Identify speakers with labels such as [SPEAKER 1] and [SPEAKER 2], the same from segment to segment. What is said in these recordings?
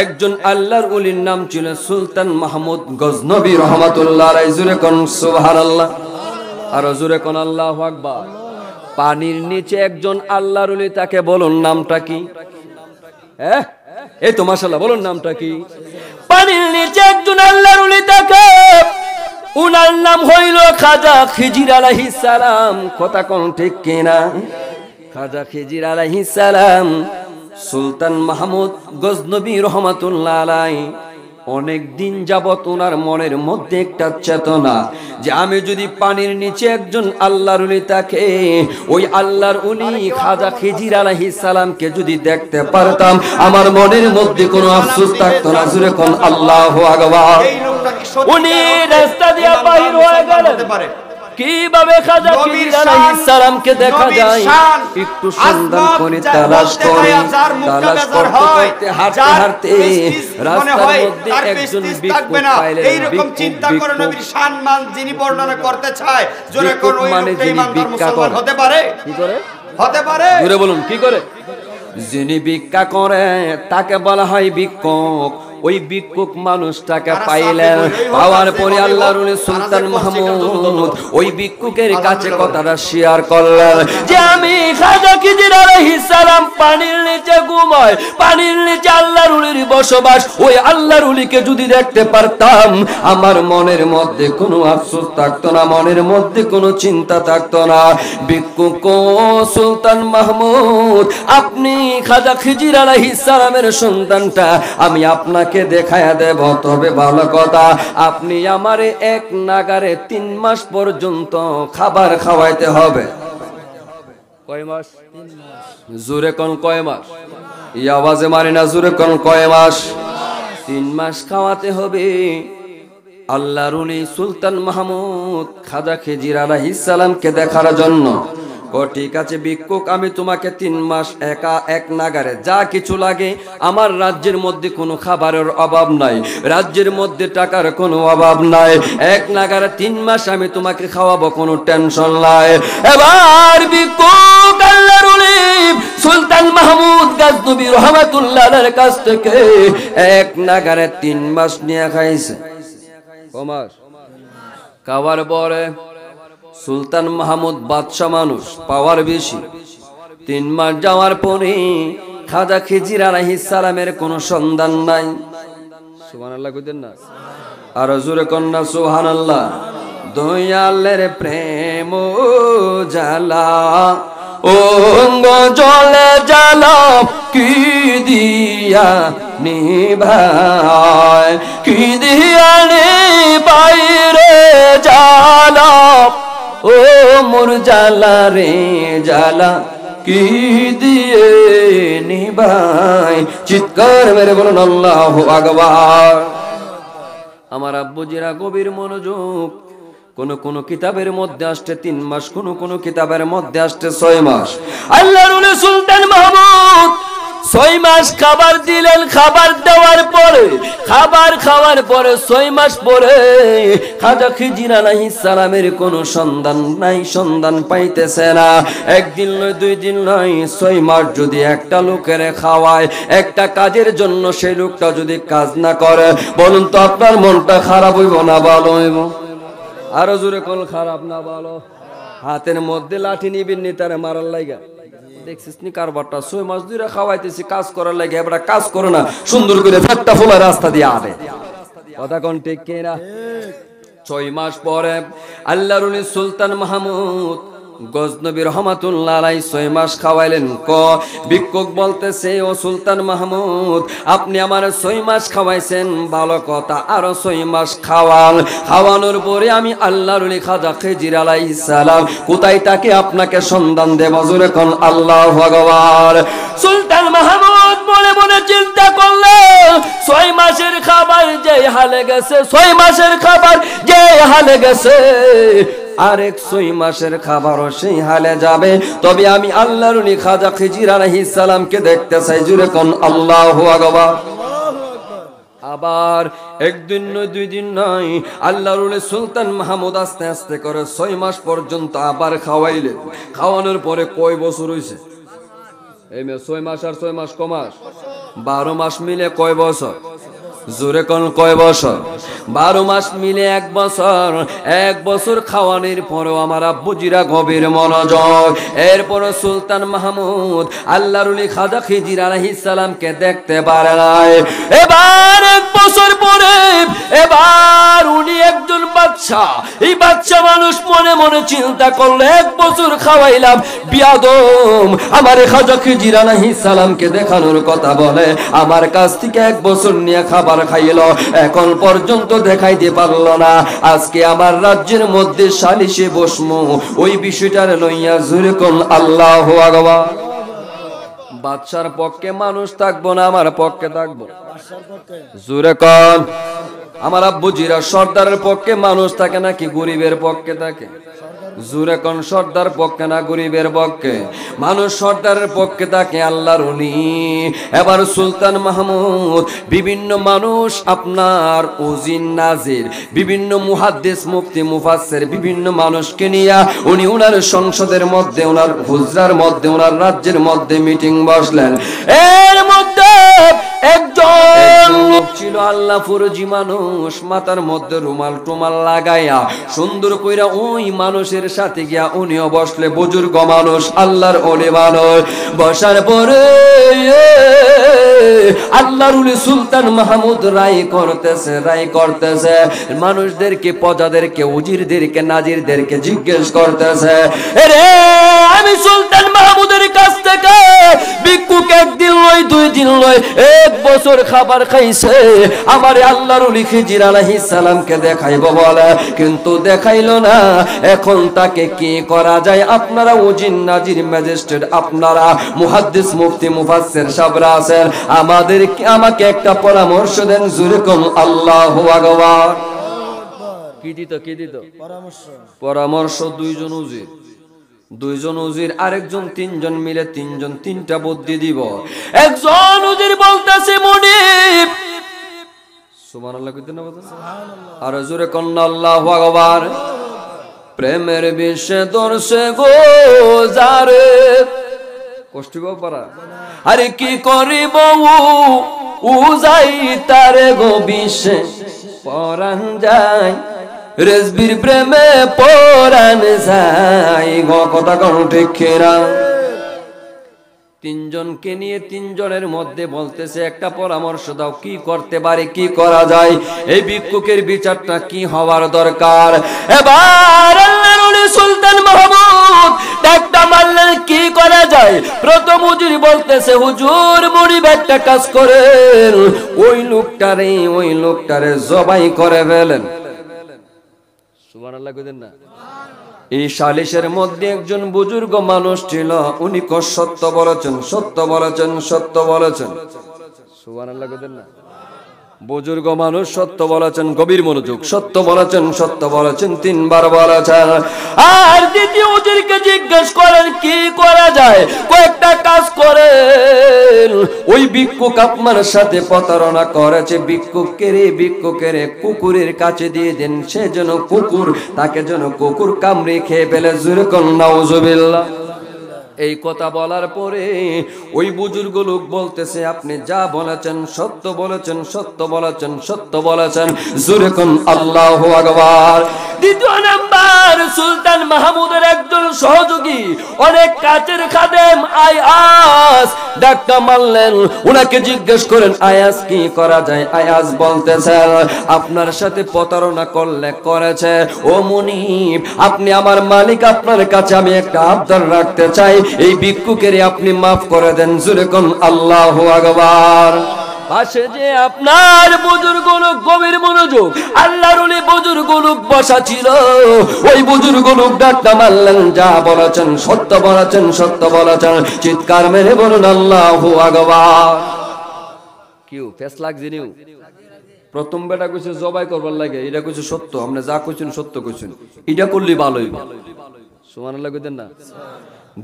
[SPEAKER 1] একজন আল্লাহর উলির নাম ছিল সুলতান মাহমুদ গজনবী রাই জুরে কন সুহার আল্লাহ আর জুরে কন আল্লাহ আকবার পানির নিচে একজন আল্লাহর উলি তাকে বলুন নামটা কি হ্যাঁ এই তো মাসাল্লাহ বলুন নামটা কি পানির নিচে একজন আল্লাহর উলি তাকে উনার নাম হইল খাজা খিজির আলাহি সালাম কথা কোন ঠিক কিনা খাজা খিজির আলাহি সালাম সুলতান মাহমুদ গজনবী রহমাতুল্লাহ আলাই অনেক দিন যাবত ওনার মনের মধ্যে একটা চেতনা যে আমি যদি পানির নিচে একজন আল্লাহর উলি তাকে ওই আল্লাহর উলি খাজা খিজির আলহি সালামকে যদি দেখতে পারতাম আমার মনের মধ্যে কোনো আফসোস থাকতো না জুড়ে কোন আল্লাহ আগবা উনি রাস্তা দিয়া বাহির হয়ে গেলেন কিভাবে খাজা সালামকে দেখা যায় একটু সন্ধান করে তালাশ করে তালাশ করতে করতে হাঁটতে হাঁটতে রাস্তার মধ্যে একজন থাকবে না এইরকম চিন্তা করে নবীর শান মান যিনি বর্ণনা করতে চায় জোরে কোন মানে ওই মানে যিনি ভিক্ষা করে হতে পারে কি করে হতে পারে জোরে বলুন কি করে যিনি ভিক্ষা করে তাকে বলা হয় ভিক্ষক ওই ভিক্ষুক মানুষটাকে পাইলেন পাওয়ার পরে আল্লাহর সুলতান মাহমুদ ওই ভিক্ষুকের কাছে কথাটা শেয়ার করলেন যে আমি খাজা খিজির পানির নিচে ঘুমায় পানির নিচে বসবাস ওই যদি দেখতে পারতাম আমার মনের মধ্যে কোনো আফসোস থাকতো না মনের মধ্যে কোনো চিন্তা থাকতো না ভিক্ষুক সুলতান মাহমুদ আপনি খাজা খিজির আলাহি সন্তানটা আমি আপনাকে আল্লাহকে দেখায়া দেব তবে ভালো কথা আপনি আমারে এক নাগারে তিন মাস পর্যন্ত খাবার খাওয়াইতে হবে কয় মাস তিন মাস খাওয়াতে হবে সুলতান মাহমুদ খাজা খেজির আলাহিসাল্লামকে দেখার জন্য ও ঠিক আছে ভিক্ষুক আমি তোমাকে তিন মাস একা এক নাগারে যা কিছু লাগে আমার রাজ্যের মধ্যে কোনো খাবারের অভাব নাই রাজ্যের মধ্যে টাকার কোনো অভাব নাই এক নাগারে তিন মাস আমি তোমাকে খাওয়াবো কোনো টেনশন নাই এবার ভিক্ষুক সুলতান মাহমুদ গাজনবী রহমাতুল্লাহর কাছ থেকে এক নাগারে তিন মাস নিয়ে খাইছে কমাস খাওয়ার পরে সুলতান মাহমুদ বাদশাহ মানুষ পাওয়ার বেশি তিন মাস যাওয়ার পরে খাজা খিজির আলাইহিস সালামের কোনো সন্ধান নাই সুবহানাল্লাহ কইতেন না আর জোরে কন্যা সুবহানাল্লাহ দয়ালের প্রেম জালা অঙ্গ জলে জালা কি দিয়া নিভায় কি দিয়া মোর জালা রে জালা কি দিয়ে নিবাই চিৎকার মেরে বলুন আল্লাহ আকবার আমার আব্বুজিরা গভীর মনোযোগ কোন কোন কিতাবের মধ্যে আসছে তিন মাস কোন কোন কিতাবের মধ্যে আসছে ছয় মাস আল্লাহ সুলতান মাহমুদ ছয় মাস খাবার দিলেন খাবার দেওয়ার পরে খাবার খাওয়ার পরে ছয় মাস পরে খাজা খিজির আলাইহিস সালামের কোনো সন্ধান নাই সন্ধান পাইতেছে না একদিন নয় দুই দিন নয় ছয় মাস যদি একটা লোকের খাওয়ায় একটা কাজের জন্য সেই লোকটা যদি কাজ না করে বলুন তো আপনার মনটা খারাপ হইব না ভালো হইব আরো জোরে কল খারাপ না ভালো হাতের মধ্যে লাঠি নিবেন নি তারা মারার লাইগা দেখছিস নি কারবারটা ছয় মাস দুইরা খাওয়াইতেছি কাজ করার লাগে এবার কাজ করে না সুন্দর করে ফেটটা ফোলা রাস্তা দিয়ে আনে কথা কোন ঠিক কিনা ছয় মাস পরে আল্লাহরুল সুলতান মাহমুদ গজনবী রহমাতুল্লাহ ছয় মাস খাওয়াইলেন ক বিক্ষোভ বলতেছে ও সুলতান মাহমুদ আপনি আমার ছয় মাস খাওয়াইছেন ভালো কথা আরো ছয় মাস খাওয়ান খাওয়ানোর পরে আমি আল্লাহর খাজা খেজির আলাই সালাম কোথায় তাকে আপনাকে সন্ধান দেব জোরে কন আল্লাহ ভগবান সুলতান মাহমুদ মনে মনে চিন্তা করলে ছয় মাসের খাবার যে হালে গেছে ছয় মাসের খাবার যে হালে গেছে আরেক ছয় মাসের খাবারও সেই হালে যাবে তবে আমি আল্লাহর উনি খাজা খিজির আলাইহিসসালামকে দেখতে চাই জুড়ে কোন আল্লাহু আকবার আবার একদিন নয় দুই দিন নয় আল্লাহ সুলতান মাহমুদ আস্তে আস্তে করে ছয় মাস পর্যন্ত আবার খাওয়াইলেন খাওয়ানোর পরে কয় বছর হয়েছে এই ছয় মাস আর ছয় মাস কমাস বারো মাস মিলে কয় বছর জোরে কন কয় বছর বারো মাস মিলে এক বছর এক বছর খাওয়ানির পরও আমার আব্বুজিরা গভীর মনোযোগ এরপর সুলতান মাহমুদ আল্লাহরুলি খাজা খিজির আলহিসালামকে দেখতে পারে নাই এবার বছর পরে এবার উনি একজন বাচ্চা এই বাচ্চা মানুষ মনে মনে চিন্তা করলো এক বছর খাওয়াইলাম বিয়াদম আমার খাজা খিজিরানাহি সালামকে দেখানোর কথা বলে আমার কাছ থেকে এক বছর নিয়ে খাবার খাইল এখন পর্যন্ত দেখাইতে পারল না আজকে আমার রাজ্যের মধ্যে সালিশে বসমু ওই বিষয়টার লইয়া জুরে কল আল্লাহ আগবা বাদশার পক্ষে মানুষ থাকবো না আমার পক্ষে থাকবো জুরে কন আমার আব্বুজিরা সর্দারের পক্ষে মানুষ থাকে নাকি গরিবের পক্ষে থাকে সর্দার পক্ষে না গরিবের পক্ষে মানুষ সর্দারের পক্ষে তাকে আল্লাহর উনি এবার সুলতান মাহমুদ বিভিন্ন মানুষ আপনার নাজির বিভিন্ন মুহাদ্দিস মুফতি মুফাসের বিভিন্ন মানুষকে নিয়ে উনি ওনার সংসদের মধ্যে ওনার হুজরার মধ্যে ওনার রাজ্যের মধ্যে মিটিং বসলেন এর মধ্যে একজন লোক ছিল আল্লাহ ফরজি মানুষ মাতার মধ্যে রুমাল টুমাল লাগাইয়া সুন্দর কইরা ওই মানুষের সাথে গিয়া উনিও বসলে বুজুর্গ মানুষ আল্লাহর ওলে মানুষ বসার পরে আল্লাহরুল সুলতান মাহমুদ রায় করতেছে রায় করতেছে মানুষদেরকে প্রজাদেরকে উজিরদেরকে নাজিরদেরকে জিজ্ঞেস করতেছে রে আমি সুলতান মাহমুদ কাছ থেকে ভিক্ষুক একদিন দুই দিন এক বছর খাবার খাইছে আমার আল্লাহর সালামকে দেখাইব বলে কিন্তু দেখাইল না এখন তাকে কি করা যায় আপনারা নাজির ম্যাজিস্ট্রেট আপনারা মুহাদ্দিস মুফতি সাবরা আছেন আমাদের আমাকে একটা পরামর্শ দেন জুরকম আল্লাহ কি দিত কি দিত পরামর্শ পরামর্শ দুইজন উজির দুইজন উজির আরেকজন তিনজন মিলে তিনজন তিনটা বুদ্ধি দিব একজন উজির বলতেছে মনিব সুমান আল্লাহ কইতে না আর জোরে কন্যা আল্লাহ ভগবান প্রেমের বিশ্বে দর্শে গো যারে পারা আরে কি করিব ও তারে গো বিশ্বে পরান যায় রেজবির প্রেমে পরাণ যাই গ কথা কোন ঠিক তিনজনকে নিয়ে তিনজনের মধ্যে বলতেছে একটা পরামর্শ দাও কি করতে পারে কি করা যায় এই ভিক্ষুকের বিচারটা কি হওয়ার দরকার এবার সুলতান মাহমুদ একটা মারলেন কি করা যায় প্রথম হুজুর বলতেছে হুজুর মুড়িব একটা কাজ করেন ওই লোকটারে ওই লোকটারে জবাই করে ফেলেন এই সালিশের মধ্যে একজন বুজুর্গ মানুষ ছিল উনি কো সত্য বলেছেন সত্য বলেছেন সত্য বলেছেন সুবান আল্লাহ না বুজুর্গ মানুষ সত্য বলেছেন গভীর মনোযোগ সত্য বলেছেন সত্য বলেছেন তিনবার বলেছেন আর দ্বিতীয় জিজ্ঞেস করেন কি করা যায় কয়েকটা কাজ করে ওই ভিক্ষুক আপনার সাথে প্রতারণা করেছে ভিক্ষুককে রে ভিক্ষুকে রে কুকুরের কাছে দিয়ে দেন সে যেন কুকুর তাকে যেন কুকুর কামড়ে খেয়ে ফেলে জুরকন নাউজুবিল্লাহ এই কথা বলার পরে ওই বুজুর্গ লোক বলতেছে আপনি যা বলেছেন সত্য বলেছেন সত্য বলেছেন সত্য বলেছেন জুরেকন আল্লাহ আকবার দ্বিতীয় নাম্বার সুলতান মাহমুদের একজন সহযোগী অনেক কাচের খাদেম আয়াস ডাক্তার মারলেন উনাকে জিজ্ঞেস করেন আয়াস কি করা যায় আয়াস বলতেছেন আপনার সাথে প্রতারণা করলে করেছে ও মুনিব আপনি আমার মালিক আপনার কাছে আমি একটা আবদার রাখতে চাই এই ভিক্ষুকের আপনি মাফ করে দেন জুরে কোন আল্লাহ আগবার মনোযোগ সত্য সত্য চিৎকার মেরে বলুন আল্লাহ কিউ ফেস লাগছে নিউ প্রথম বেটা কইছে জবাই করবার লাগে এটা কইছে সত্য আমরা যা কইছেন সত্য কইছেন এটা করলে ভালোই সুমান আল্লাহ না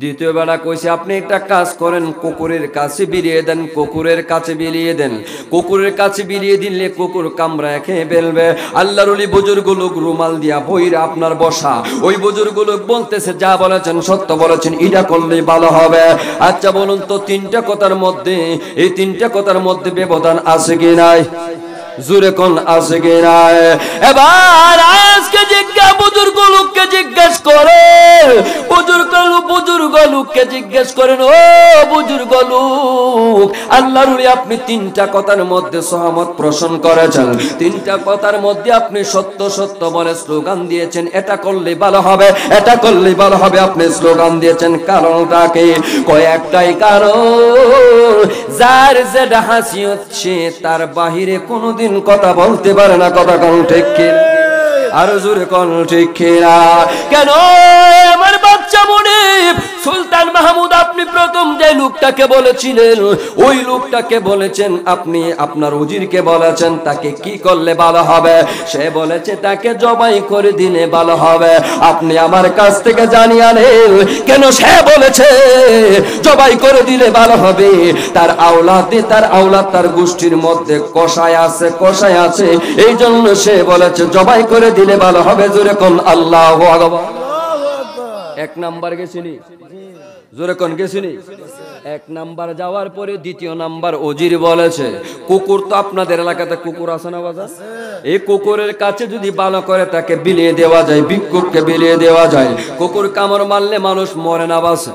[SPEAKER 1] দ্বিতীয় বেলা কইছে আপনি একটা কাজ করেন কুকুরের কাছে বিলিয়ে দেন কুকুরের কাছে বিলিয়ে দেন কুকুরের কাছে বিলিয়ে দিলে কুকুর কামড়ায় খেয়ে বেলবে আল্লাহর উলি বুজুর্গ লোক রুমাল দিয়া বইরা আপনার বসা ওই বুজুর্গ লোক বলতেছে যা বলেছেন সত্য বলেছেন এটা করলেই ভালো হবে আচ্ছা বলুন তো তিনটা কথার মধ্যে এই তিনটা কথার মধ্যে ব্যবধান আছে কি নাই জুরে কোন আছে নাই এবার আজকে জিজ্ঞাসা বুজুর্গ লোককে জিজ্ঞেস করে বুজুর্গ লোক বুজুর্গ লোককে জিজ্ঞেস করেন ও বুজুর্গ লোক আল্লাহর আপনি তিনটা কথার মধ্যে সহমত প্রশ্ন করেছেন তিনটা কথার মধ্যে আপনি সত্য সত্য বলে স্লোগান দিয়েছেন এটা করলে ভালো হবে এটা করলে ভালো হবে আপনি স্লোগান দিয়েছেন কারণটাকে কয়েকটাই কারণ যার যেটা হাসি হচ্ছে তার বাহিরে কোনোদিন কোনদিন কথা বলতে পারে না কথা কোন ঠিক আর জোরে কন ঠিক কিনা কেন আমার বাচ্চা মনে সুলতান মাহমুদ আপনি প্রথম যে লোকটাকে বলেছিলেন ওই লোকটাকে বলেছেন আপনি আপনার উজিরকে বলেছেন তাকে কি করলে ভালো হবে সে বলেছে তাকে জবাই করে দিলে ভালো হবে আপনি আমার কাছ থেকে জানিয়ে নেন কেন সে বলেছে জবাই করে দিলে ভালো হবে তার আওলাতে তার আওলাদ তার গোষ্ঠীর মধ্যে কষায় আছে কষায় আছে এই জন্য সে বলেছে জবাই করে দিলে ভালো হবে যেরকম আল্লাহ এক নাম্বার গেছিলি জোরে কন গেছিনি এক নাম্বার যাওয়ার পরে দ্বিতীয় নাম্বার বলেছে কুকুর তো আপনাদের এলাকাতে কুকুর আছে না বাজার এই কুকুরের কাছে যদি ভালো করে তাকে বিলিয়ে দেওয়া যায় বিক্ষোভকে বিলিয়ে দেওয়া যায় কুকুর কামড় মারলে মানুষ মরে না বাসে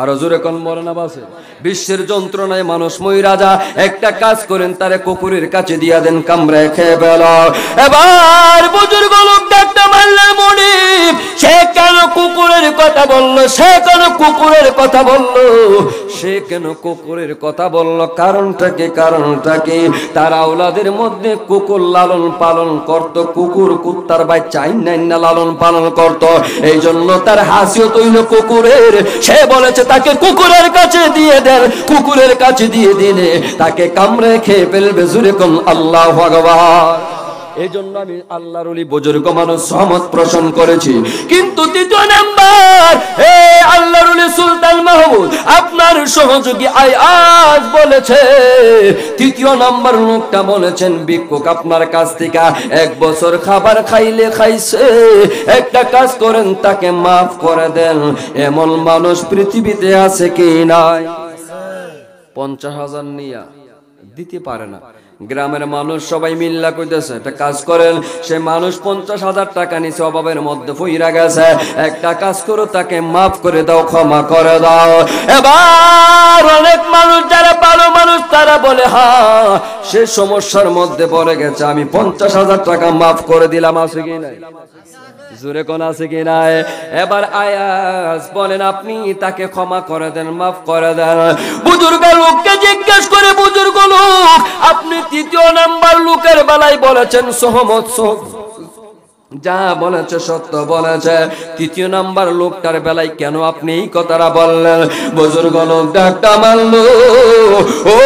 [SPEAKER 1] আরো জোরে কন না বাসে বিশ্বের যন্ত্রণায় মানুষ মই রাজা একটা কাজ করেন তারে কুকুরের কাছে দিয়া দেন কামড়ে খেয়ে এবার বুজুর্গ তার মধ্যে কুকুর লালন পালন করত কুকুর কুত্তার ভাই না লালন পালন করত এই জন্য তার হাসিও তৈল কুকুরের সে বলেছে তাকে কুকুরের কাছে দিয়ে দেন কুকুরের কাছে দিয়ে দিলে তাকে কামড়ে খেয়ে ফেলবে জুরে আল্লাহ ভগবান এজন্য আমি আল্লাহর অলি বুজুর্গ মানুষ সহমত প্রশ্ন করেছি কিন্তু তৃতীয় নাম্বার হে আল্লাহর অলি সুলতান মাহমুদ আপনার সহযোগী আই আজ বলেছে তৃতীয় নাম্বার লোকটা বলেছেন ভিক্ষুক আপনার কাছ থেকে এক বছর খাবার খাইলে খাইছে একটা কাজ করেন তাকে মাফ করে দেন এমন মানুষ পৃথিবীতে আছে কি নাই পঞ্চাশ হাজার নিয়া দিতে পারে না গ্রামের মানুষ সবাই মিল্লা কইতেছে একটা কাজ করেন সে মানুষ পঞ্চাশ হাজার টাকা নিচে অভাবের মধ্যে ফইরা গেছে একটা কাজ করো তাকে মাফ করে দাও ক্ষমা করে দাও এবার অনেক মানুষ যারা ভালো মানুষ তারা বলে হা সে সমস্যার মধ্যে পড়ে গেছে আমি পঞ্চাশ হাজার টাকা মাফ করে দিলাম আছে কি নাই জুরে কোন আছে কি নাই এবার আয়াস বলেন আপনি তাকে ক্ষমা করে দেন মাফ করে দেন বুজুর্গ লোককে জিজ্ঞেস করে বুজুর্গ লোক আপনি তৃতীয় নাম্বার লোকের বেলায় বলেছেন সহমত সহমত যা বলেছে সত্য বলেছে তৃতীয় নাম্বার লোকটার বেলায় কেন আপনি এই কথাটা বললেন বুজুর্গ লোক ডাক্তার মারল ও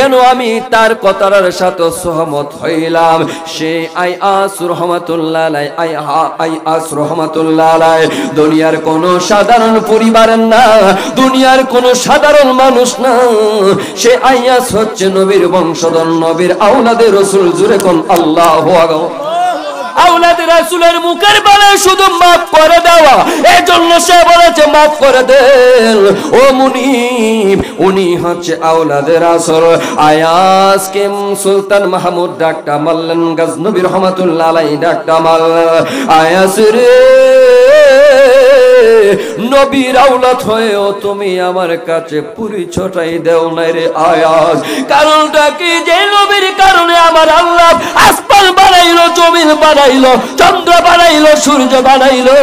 [SPEAKER 1] কেন আমি তার কথার সাথে সহমত হইলাম say I us Rahmatullah I আস রহমতুল্লাহ দুনিয়ার কোন সাধারণ পরিবার না দুনিয়ার কোন সাধারণ মানুষ না সে আইয়াস হচ্ছে নবীর বংশধর নবীর আউলাদের রসুল জুরে কোন আল্লাহ আউলাদ রাসুলের মুখের বলে শুধু মাফ করে দেওয়া এজন্য সে বলেছে মাফ করে দেন ও মুনিব উনি হচ্ছে আউলাদের রাসুল আয়াস কেম সুলতান মাহমুদ ডাক্তার মাল্লান গাজনবী রহমাতুল্লাহ আলাই ডাক্তার মাল্লা আয়াস রে নবী আওলাদ হয়েও তুমি আমার কাছে পুরি ছটাই দেও নাই রে আয়াজ কারণটা কি যে নবীর কারণে আমার আল্লাহ আসমান বানাইলো জমিন বানাইলো চন্দ্র বানাইলো সূর্য বানাইলো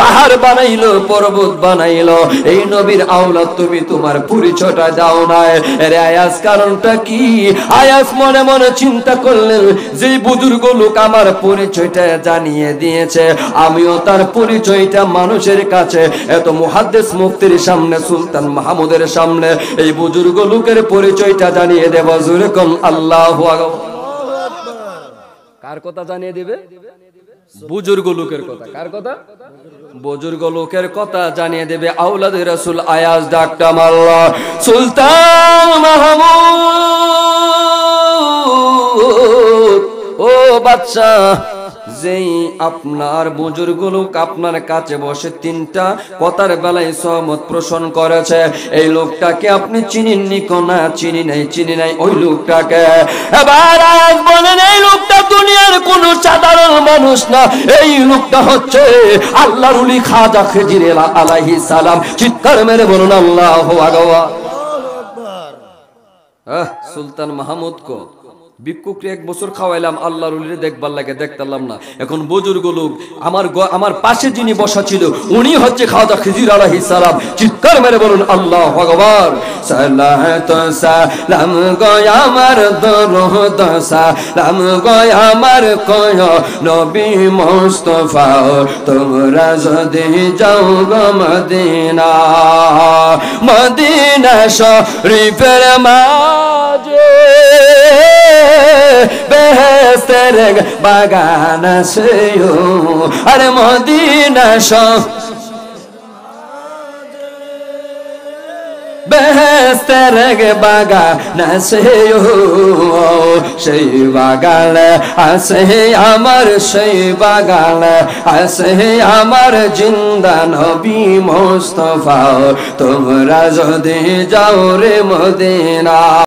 [SPEAKER 1] পাহাড় বানাইলো পর্বত বানাইলো এই নবীর আওলাদ তুমি তোমার পুরি ছটা দাও নাই রে আয়াজ কারণটা কি আয়াজ মনে মনে চিন্তা করলেন যে বুজুর্গ লোক আমার পরিচয়টা জানিয়ে দিয়েছে আমিও তার পরিচয়টা মানুষের কাছে এত মহাদেশ মুক্তির সামনে সুলতান মাহমুদের সামনে এই বুজুর্গ লোকের পরিচয়টা জানিয়ে দেব জুরকম আল্লাহ কার কথা জানিয়ে দিবে বুজুর্গ লোকের কথা কার কথা বুজুর্গ লোকের কথা জানিয়ে দেবে আউলাদ রসুল আয়াজ ডাক্তার মাল্লা সুলতান মাহমুদ ও বাচ্চা যেই আপনার বুজুর্গ লোক আপনার কাছে বসে তিনটা কথার বেলায় সহমত পোষণ করেছে এই লোকটাকে আপনি চিনিনি কোনা চিনি নাই চিনি নাই ওই লোকটাকে এবার আজ বলেন এই লোকটা দুনিয়ার কোন সাধারণ মানুষ না এই লোকটা হচ্ছে আল্লাহর উলি খাজা খেজির আলাইহি সালাম চিৎকার মেরে বলুন আল্লাহ আগওয়া সুলতান মাহমুদ কো ভিক্ষুকরে এক বছর খাওয়াইলাম আল্লাহর উলিরে দেখবার লাগে দেখতালাম না এখন বুজুর্গ লোক আমার আমার পাশে যিনি বসা ছিল উনি হচ্ছে খাওয়া খিজির আলাহি সালাম চিৎকার মেরে বলুন আল্লাহ ভগবান সালাম গয় আমার দরুদ সালাম গয় আমার কয় নবী মোস্তফা তোমরা যদি যাও গো মদিনা মদিনা শরীফের মা ফুলের বাগান আছে আর মদিনা বেহস্তের সেই বাগান আছে আমার সেই বাগান আছে আমার জিন্দা নবী মোস্তফা তোমরা যদি যাও রে মদিনা